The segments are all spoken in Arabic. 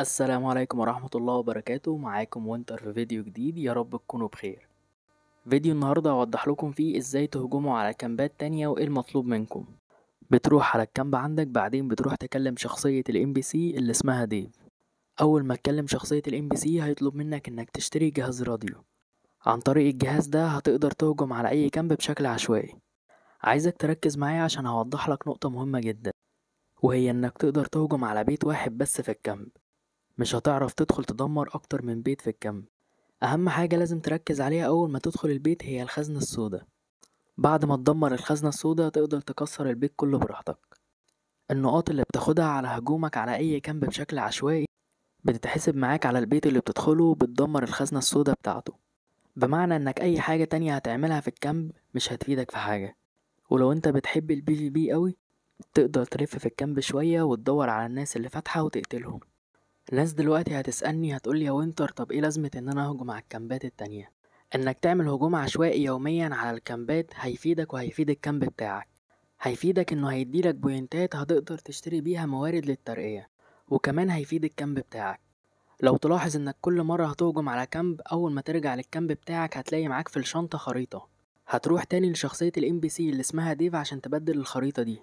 السلام عليكم ورحمة الله وبركاته معاكم وينتر في فيديو جديد يا رب تكونوا بخير فيديو النهاردة هوضح لكم فيه ازاي تهجموا على كامبات تانية وايه المطلوب منكم بتروح على الكامب عندك بعدين بتروح تكلم شخصية الام بي سي اللي اسمها ديف اول ما تكلم شخصية الام بي سي هيطلب منك انك تشتري جهاز راديو عن طريق الجهاز ده هتقدر تهجم على اي كامب بشكل عشوائي عايزك تركز معايا عشان هوضح لك نقطة مهمة جدا وهي انك تقدر تهجم على بيت واحد بس في الكامب مش هتعرف تدخل تدمر أكتر من بيت في الكم أهم حاجة لازم تركز عليها أول ما تدخل البيت هي الخزنة السوداء بعد ما تدمر الخزنة السوداء تقدر تكسر البيت كله براحتك النقاط اللي بتاخدها على هجومك على أي كامب بشكل عشوائي بتتحسب معاك على البيت اللي بتدخله بتدمر الخزنة السوداء بتاعته بمعنى انك اي حاجة تانية هتعملها في الكامب مش هتفيدك في حاجة ولو انت بتحب البي في بي قوي تقدر تلف في الكامب شوية وتدور على الناس اللي فاتحة وتقتلهم الناس دلوقتي هتسألني هتقولي يا وينتر طب ايه لازمة ان انا اهجم على الكامبات التانية انك تعمل هجوم عشوائي يوميا على الكامبات هيفيدك وهيفيد الكامب بتاعك هيفيدك انه هيديلك بوينتات هتقدر تشتري بيها موارد للترقية وكمان هيفيد الكامب بتاعك لو تلاحظ انك كل مرة هتهجم على كامب اول ما ترجع للكامب بتاعك هتلاقي معاك في الشنطة خريطة هتروح تاني لشخصية الام بي سي اللي اسمها ديف عشان تبدل الخريطة دي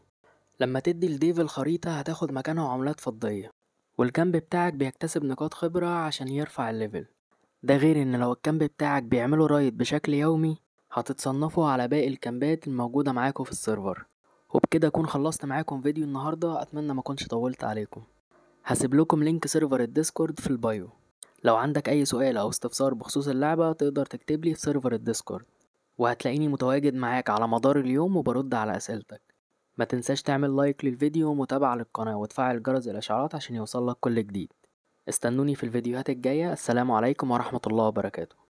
لما تدي لديف الخريطة هتاخد مكانها عملات فضية والكامب بتاعك بيكتسب نقاط خبرة عشان يرفع الليفل ده غير ان لو الكامب بتاعك بيعملوا رايد بشكل يومي هتتصنفوا على باقي الكامبات الموجودة معاكم في السيرفر وبكده اكون خلصت معاكم فيديو النهاردة اتمنى ما كنتش طولت عليكم هسيب لكم لينك سيرفر الديسكورد في البايو لو عندك اي سؤال او استفسار بخصوص اللعبة تقدر تكتبلي في سيرفر الديسكورد وهتلاقيني متواجد معاك على مدار اليوم وبرد على اسئلتك ما تنساش تعمل لايك للفيديو ومتابعة للقناة وتفعل جرس الاشعارات عشان يوصلك كل جديد استنوني في الفيديوهات الجاية السلام عليكم ورحمة الله وبركاته